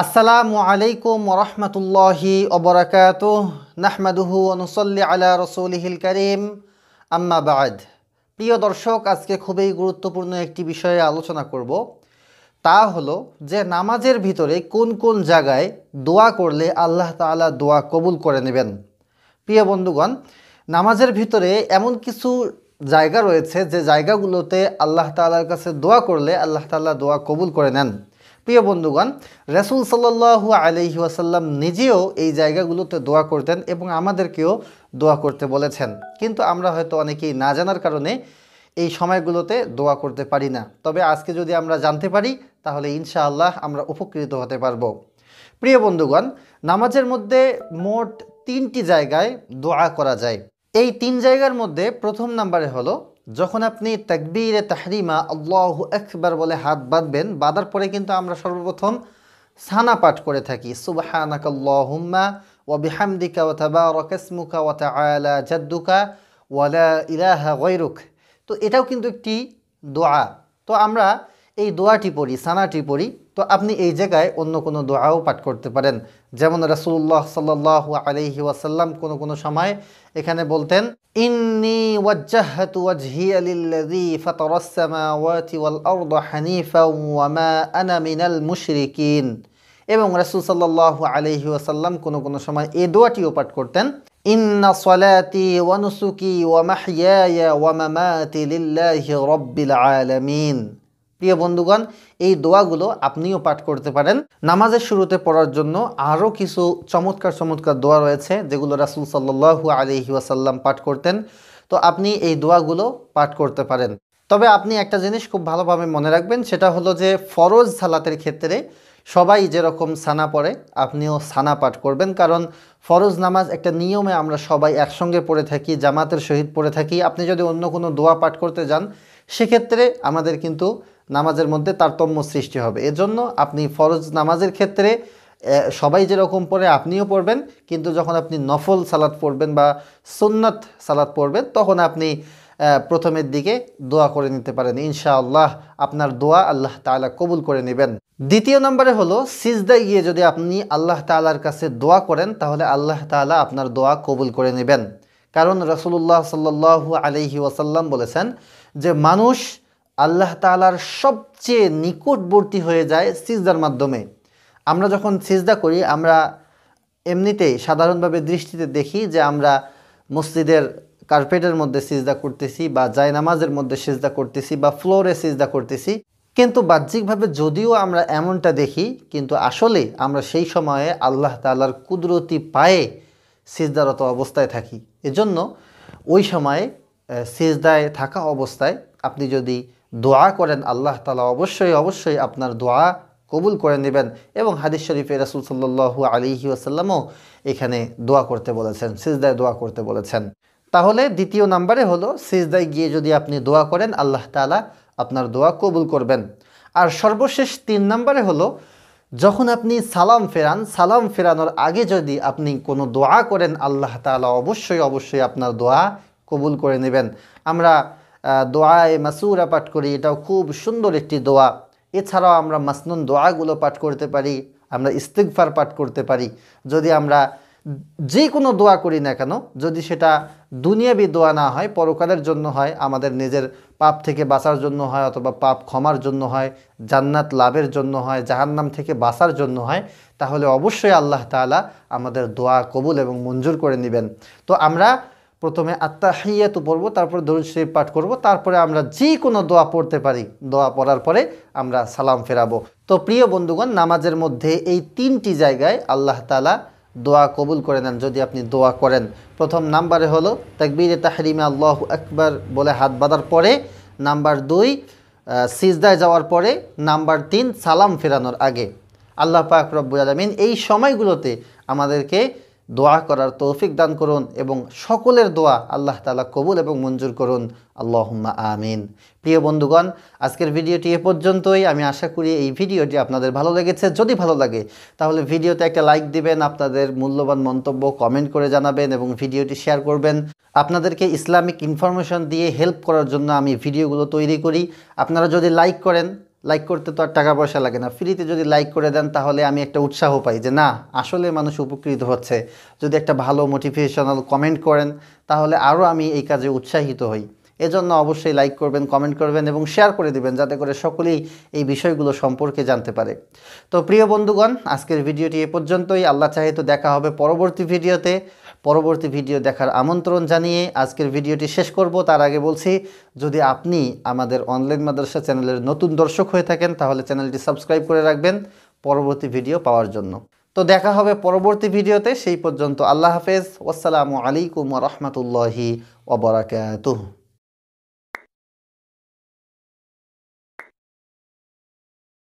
আসসালামু আলাইকুম রহমতুল্লাহি অবরাকাত নাহমাদুহু অনুসল্লি আলা রসৌলিহিল করিম আম্মাবাদ প্রিয় দর্শক আজকে খুবই গুরুত্বপূর্ণ একটি বিষয়ে আলোচনা করব তা হলো যে নামাজের ভিতরে কোন কোন জায়গায় দোয়া করলে আল্লাহ তালা দোয়া কবুল করে নেবেন প্রিয় বন্ধুগণ নামাজের ভিতরে এমন কিছু জায়গা রয়েছে যে জায়গাগুলোতে আল্লাহ তালার কাছে দোয়া করলে আল্লাহ তাল্লাহ দোয়া কবুল করে নেন প্রিয় বন্ধুগণ রাসুল সাল্লাহু আলহি ওয়াসাল্লাম নিজেও এই জায়গাগুলোতে দোয়া করতেন এবং আমাদেরকেও দোয়া করতে বলেছেন কিন্তু আমরা হয়তো অনেকেই না জানার কারণে এই সময়গুলোতে দোয়া করতে পারি না তবে আজকে যদি আমরা জানতে পারি তাহলে ইনশাআল্লাহ আমরা উপকৃত হতে পারবো প্রিয় বন্ধুগণ নামাজের মধ্যে মোট তিনটি জায়গায় দোয়া করা যায় এই তিন জায়গার মধ্যে প্রথম নাম্বারে হলো যখন আপনি তাকবীর তাহরিমা আল্লাহ একবার বলে হাত বাঁধবেন বাঁধার পরে কিন্তু আমরা সর্বপ্রথম সানা পাঠ করে থাকি সুবাহানাকাল্লাহুম্মা জাদ্দুকা লা ইলাহা তো এটাও কিন্তু একটি দোয়া তো আমরা এই দোয়াটি পড়ি সানাটি পড়ি তো আপনি এই জায়গায় অন্য কোনো দোয়াও পাঠ করতে পারেন যেমন রাসুল্লাহ সাল আলহি ওয়াসাল্লাম কোনো কোনো সময় এখানে বলতেন ইন্নি ওয়াজ্জাহাতু ওয়াজহি মুশরিকিন এবং রাসুল সাল্লাহ আলাইহি ওয়াসাল্লাম কোনো কোনো সময় এই দোয়াটিও পাঠ করতেন ইন্না সলাতি ওয়া নুসুকি ওয়া প্রিয় বন্ধুগণ এই দোয়াগুলো আপনিও পাঠ করতে পারেন নামাজের শুরুতে পড়ার জন্য আরও কিছু চমৎকার চমৎকার দোয়া রয়েছে যেগুলো রাসুল সাল্লু আলহি ওয়াসাল্লাম পাঠ করতেন তো আপনি এই দোয়াগুলো পাঠ করতে পারেন তবে আপনি একটা জিনিস খুব ভালোভাবে মনে রাখবেন সেটা হলো যে ফরজ সালাতের ক্ষেত্রে সবাই যেরকম সানা পড়ে আপনিও সানা পাঠ করবেন কারণ ফরজ নামাজ একটা নিয়মে আমরা সবাই একসঙ্গে পড়ে থাকি জামাতের সহিত পড়ে থাকি আপনি যদি অন্য কোনো দোয়া পাঠ করতে যান সেক্ষেত্রে আমাদের কিন্তু নামাজের মধ্যে তারতম্য সৃষ্টি হবে এজন্য আপনি ফরজ নামাজের ক্ষেত্রে সবাই যেরকম পড়ে আপনিও পড়বেন কিন্তু যখন আপনি নফল সালাদ পড়বেন বা সুন্নাত সালাদ পড়বেন তখন আপনি প্রথমের দিকে দোয়া করে নিতে পারেন ইনশাআল্লাহ আপনার দোয়া আল্লাহ তালা কবুল করে নেবেন দ্বিতীয় নম্বরে হলো সিজদায় গিয়ে যদি আপনি আল্লাহ তালার কাছে দোয়া করেন তাহলে আল্লাহ তালা আপনার দোয়া কবুল করে নেবেন কারণ রসুল্লাহ সাল্লু আলহি ওয়াসাল্লাম বলেছেন যে মানুষ আল্লাহ তালার সবচেয়ে নিকটবর্তী হয়ে যায় সিজদার মাধ্যমে আমরা যখন সিজদা করি আমরা এমনিতেই সাধারণভাবে দৃষ্টিতে দেখি যে আমরা মসজিদের কার্পেটের মধ্যে সিজদা করতেছি বা জায়নামাজের মধ্যে সিজদা করতেছি বা ফ্লোরে সিজদা করতেছি কিন্তু বাহ্যিকভাবে যদিও আমরা এমনটা দেখি কিন্তু আসলে আমরা সেই সময়ে আল্লাহ তালার কুদরতি পায়ে সিজদারত অবস্থায় থাকি এজন্য ওই সময়ে সিজদায় থাকা অবস্থায় আপনি যদি দোয়া করেন আল্লাহ তালা অবশ্যই অবশ্যই আপনার দোয়া কবুল করে নেবেন এবং হাদিস শরীফে রাসুল সাল্লু আলিহি আসাল্লামও এখানে দোয়া করতে বলেছেন সিজদায় দোয়া করতে বলেছেন তাহলে দ্বিতীয় নাম্বারে হলো সিজদায় গিয়ে যদি আপনি দোয়া করেন আল্লাহ তালা আপনার দোয়া কবুল করবেন আর সর্বশেষ তিন নাম্বারে হলো যখন আপনি সালাম ফেরান সালাম ফেরানোর আগে যদি আপনি কোনো দোয়া করেন আল্লাহ তালা অবশ্যই অবশ্যই আপনার দোয়া কবুল করে নেবেন আমরা দোয়ায় মাসুরা পাঠ করি এটাও খুব সুন্দর একটি দোয়া এছাড়াও আমরা মাসনুন দোয়াগুলো পাঠ করতে পারি আমরা ইস্তিকফার পাঠ করতে পারি যদি আমরা যে কোনো দোয়া করি না কেন যদি সেটা দুনিয়াবি দোয়া না হয় পরকালের জন্য হয় আমাদের নিজের পাপ থেকে বাঁচার জন্য হয় অথবা পাপ ক্ষমার জন্য হয় জান্নাত লাভের জন্য হয় জাহান্নাম থেকে বাঁচার জন্য হয় তাহলে অবশ্যই আল্লাহ তালা আমাদের দোয়া কবুল এবং মঞ্জুর করে নেবেন তো আমরা প্রথমে আত্মা হাইয়াতু পড়বো তারপর দরুদ শরীফ পাঠ করব তারপরে আমরা যে কোনো দোয়া পড়তে পারি দোয়া পড়ার পরে আমরা সালাম ফেরাবো তো প্রিয় বন্ধুগণ নামাজের মধ্যে এই তিনটি জায়গায় আল্লাহ তালা দোয়া কবুল করে নেন যদি আপনি দোয়া করেন প্রথম নাম্বারে হলো তাকবিরে তাহরিমে আল্লাহ একবার বলে হাত বাঁধার পরে নাম্বার দুই সিজদায় যাওয়ার পরে নাম্বার তিন সালাম ফেরানোর আগে আল্লাহ পাক রব্বুল আলমিন এই সময়গুলোতে আমাদেরকে দোয়া করার তৌফিক দান করুন এবং সকলের দোয়া আল্লাহ তালা কবুল এবং মঞ্জুর করুন আল্লাহম্মা আমিন প্রিয় বন্ধুগণ আজকের ভিডিওটি এ পর্যন্তই আমি আশা করি এই ভিডিওটি আপনাদের ভালো লেগেছে যদি ভালো লাগে তাহলে ভিডিওতে একটা লাইক দিবেন আপনাদের মূল্যবান মন্তব্য কমেন্ট করে জানাবেন এবং ভিডিওটি শেয়ার করবেন আপনাদেরকে ইসলামিক ইনফরমেশন দিয়ে হেল্প করার জন্য আমি ভিডিওগুলো তৈরি করি আপনারা যদি লাইক করেন লাইক করতে তো আর টাকা পয়সা লাগে না ফ্রিতে যদি লাইক করে দেন তাহলে আমি একটা উৎসাহ পাই যে না আসলে মানুষ উপকৃত হচ্ছে যদি একটা ভালো মোটিভেশনাল কমেন্ট করেন তাহলে আরও আমি এই কাজে উৎসাহিত হই এজন্য অবশ্যই লাইক করবেন কমেন্ট করবেন এবং শেয়ার করে দিবেন যাতে করে সকলেই এই বিষয়গুলো সম্পর্কে জানতে পারে তো প্রিয় বন্ধুগণ আজকের ভিডিওটি এ পর্যন্তই আল্লাহ চাহিত দেখা হবে পরবর্তী ভিডিওতে পরবর্তী ভিডিও দেখার আমন্ত্রণ জানিয়ে আজকের ভিডিওটি শেষ করব তার আগে বলছি যদি আপনি আমাদের অনলাইন মাদ্রাসা চ্যানেলের নতুন দর্শক হয়ে থাকেন তাহলে চ্যানেলটি সাবস্ক্রাইব করে রাখবেন পরবর্তী ভিডিও পাওয়ার জন্য তো দেখা হবে পরবর্তী ভিডিওতে সেই পর্যন্ত আল্লাহ হাফেজ ওসালামু আলাইকুম রহমতুল্লাহি ওবরাকাত